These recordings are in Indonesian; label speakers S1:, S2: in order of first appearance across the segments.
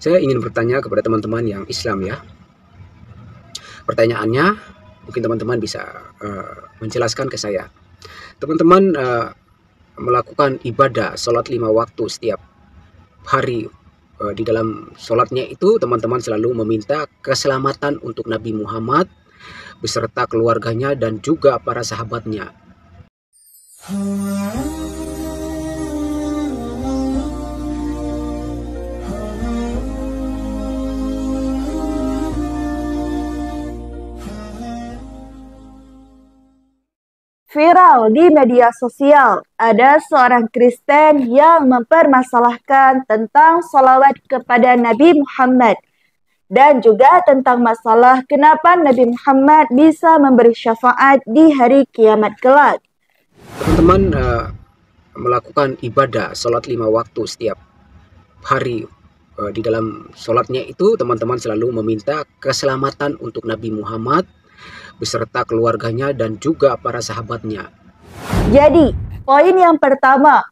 S1: Saya ingin bertanya kepada teman-teman yang Islam ya. Pertanyaannya, mungkin teman-teman bisa uh, menjelaskan ke saya. Teman-teman uh, melakukan ibadah sholat lima waktu setiap hari uh, di dalam sholatnya itu teman-teman selalu meminta keselamatan untuk Nabi Muhammad beserta keluarganya dan juga para sahabatnya. Hmm. viral di media sosial. Ada seorang Kristen yang mempermasalahkan tentang salawat kepada Nabi Muhammad dan juga tentang masalah kenapa Nabi Muhammad bisa memberi syafaat di hari kiamat kelak. Teman-teman uh, melakukan ibadah salat lima waktu setiap hari eh, di dalam sholatnya itu teman-teman selalu meminta keselamatan untuk Nabi Muhammad beserta keluarganya dan juga para sahabatnya. Jadi, poin yang pertama,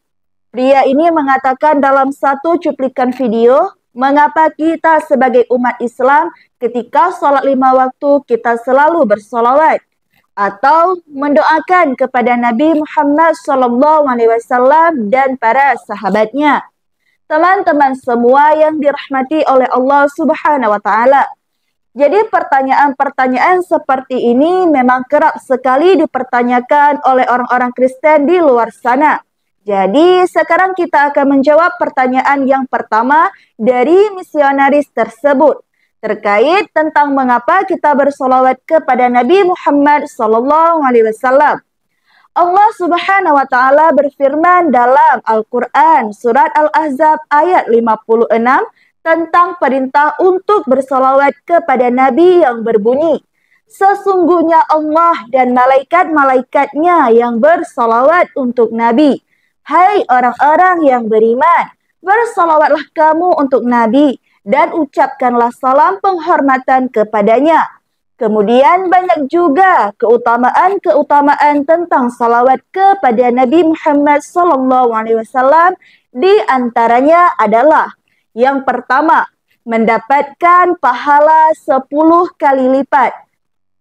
S1: pria ini mengatakan dalam satu cuplikan video, mengapa kita sebagai umat Islam ketika sholat lima waktu kita selalu bersolawat atau mendoakan kepada Nabi Muhammad SAW dan para sahabatnya. Teman-teman semua yang dirahmati oleh Allah Subhanahu wa taala. Jadi pertanyaan-pertanyaan seperti ini memang kerap sekali dipertanyakan oleh orang-orang Kristen di luar sana. Jadi sekarang kita akan menjawab pertanyaan yang pertama dari misionaris tersebut terkait tentang mengapa kita bersolawat kepada Nabi Muhammad Sallallahu Alaihi Wasallam. Allah Subhanahu wa taala berfirman dalam Al-Qur'an surat Al-Ahzab ayat 56 tentang perintah untuk bersolawat kepada Nabi yang berbunyi, Sesungguhnya Allah dan malaikat-malaikatnya yang bersolawat untuk Nabi. Hai orang-orang yang beriman, bersolawatlah kamu untuk Nabi dan ucapkanlah salam penghormatan kepadanya. Kemudian banyak juga keutamaan-keutamaan tentang salawat kepada Nabi Muhammad SAW. Di antaranya adalah yang pertama, mendapatkan pahala sepuluh kali lipat.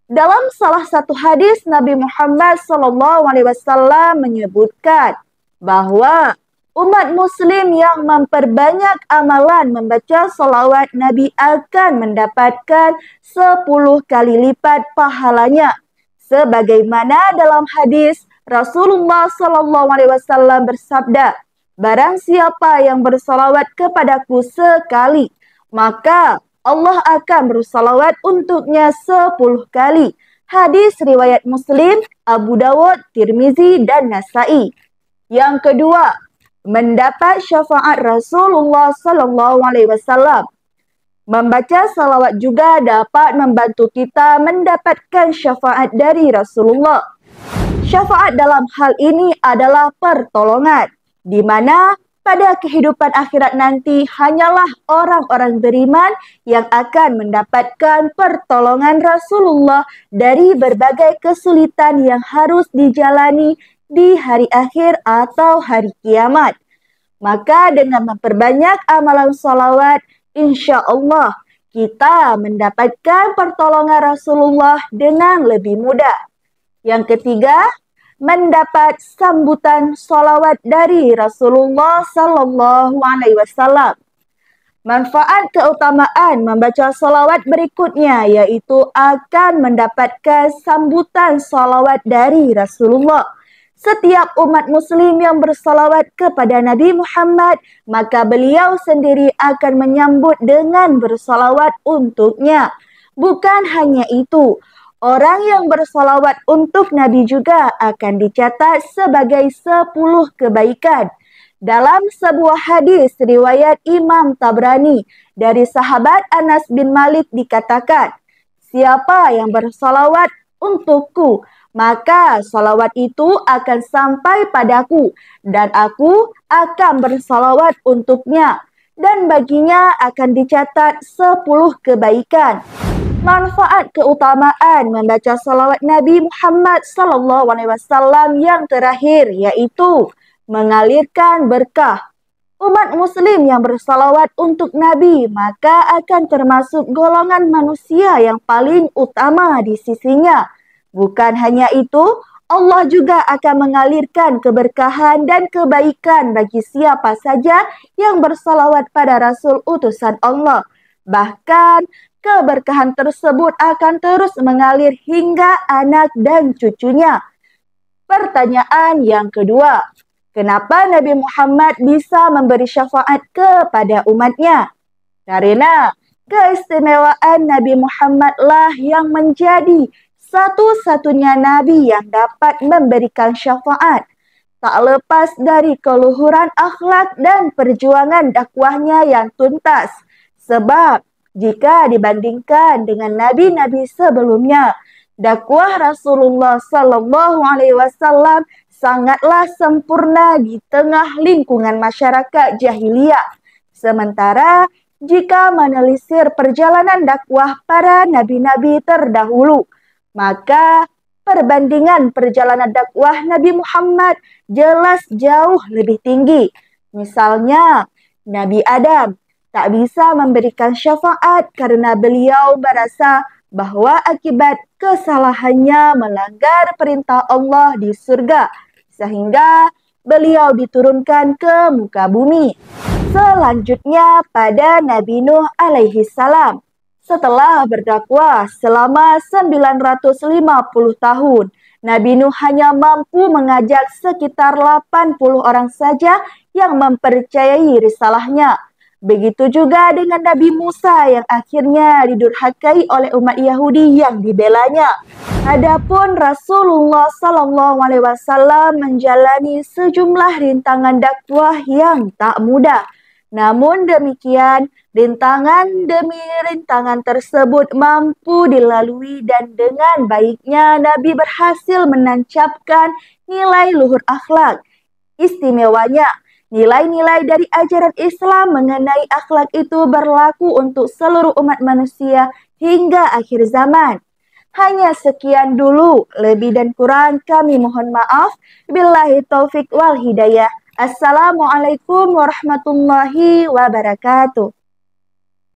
S1: Dalam salah satu hadis Nabi Muhammad SAW menyebutkan bahwa umat muslim yang memperbanyak amalan membaca salawat Nabi akan mendapatkan sepuluh kali lipat pahalanya. Sebagaimana dalam hadis Rasulullah SAW bersabda, Barang siapa yang bersalawat kepadaku sekali, maka Allah akan bersalawat untuknya sepuluh kali. Hadis riwayat Muslim, Abu Dawud, Tirmizi, dan Nasai. Yang kedua, mendapat syafaat Rasulullah Sallallahu Alaihi Wasallam. Membaca salawat juga dapat membantu kita mendapatkan syafaat dari Rasulullah. Syafaat dalam hal ini adalah pertolongan di mana pada kehidupan akhirat nanti hanyalah orang-orang beriman yang akan mendapatkan pertolongan Rasulullah dari berbagai kesulitan yang harus dijalani di hari akhir atau hari kiamat. Maka dengan memperbanyak amalan salawat, insya Allah kita mendapatkan pertolongan Rasulullah dengan lebih mudah. Yang ketiga, mendapat sambutan solawat dari Rasulullah Sallallahu Alaihi Wasallam. Manfaat keutamaan membaca solawat berikutnya yaitu akan mendapatkan sambutan solawat dari Rasulullah. Setiap umat muslim yang bersolawat kepada Nabi Muhammad, maka beliau sendiri akan menyambut dengan bersolawat untuknya. Bukan hanya itu, Orang yang bersolawat untuk Nabi juga akan dicatat sebagai sepuluh kebaikan. Dalam sebuah hadis riwayat Imam Tabrani dari sahabat Anas bin Malik dikatakan, Siapa yang bersolawat untukku, maka solawat itu akan sampai padaku dan aku akan bersolawat untuknya. Dan baginya akan dicatat sepuluh kebaikan manfaat keutamaan membaca salawat Nabi Muhammad SAW yang terakhir yaitu mengalirkan berkah. Umat muslim yang bersalawat untuk Nabi maka akan termasuk golongan manusia yang paling utama di sisinya. Bukan hanya itu, Allah juga akan mengalirkan keberkahan dan kebaikan bagi siapa saja yang bersalawat pada Rasul utusan Allah. Bahkan keberkahan tersebut akan terus mengalir hingga anak dan cucunya. Pertanyaan yang kedua, kenapa Nabi Muhammad bisa memberi syafaat kepada umatnya? Karena keistimewaan Nabi Muhammad lah yang menjadi satu-satunya Nabi yang dapat memberikan syafaat. Tak lepas dari keluhuran akhlak dan perjuangan dakwahnya yang tuntas. Sebab jika dibandingkan dengan nabi-nabi sebelumnya. Dakwah Rasulullah Sallallahu Alaihi Wasallam sangatlah sempurna di tengah lingkungan masyarakat jahiliyah. Sementara jika menelisir perjalanan dakwah para nabi-nabi terdahulu, maka perbandingan perjalanan dakwah Nabi Muhammad jelas jauh lebih tinggi. Misalnya, Nabi Adam tak bisa memberikan syafaat karena beliau merasa bahwa akibat kesalahannya melanggar perintah Allah di surga, sehingga beliau diturunkan ke muka bumi. Selanjutnya pada Nabi Nuh alaihi salam. Setelah berdakwah selama 950 tahun, Nabi Nuh hanya mampu mengajak sekitar 80 orang saja yang mempercayai risalahnya. Begitu juga dengan Nabi Musa yang akhirnya didurhakai oleh umat Yahudi yang dibelanya. Adapun Rasulullah Sallallahu Alaihi Wasallam menjalani sejumlah rintangan dakwah yang tak mudah. Namun demikian, rintangan demi rintangan tersebut mampu dilalui dan dengan baiknya Nabi berhasil menancapkan nilai luhur akhlak. Istimewanya, Nilai-nilai dari ajaran Islam mengenai akhlak itu berlaku untuk seluruh umat manusia hingga akhir zaman. Hanya sekian dulu, lebih dan kurang kami mohon maaf. Billahi taufik wal hidayah. Assalamualaikum warahmatullahi wabarakatuh.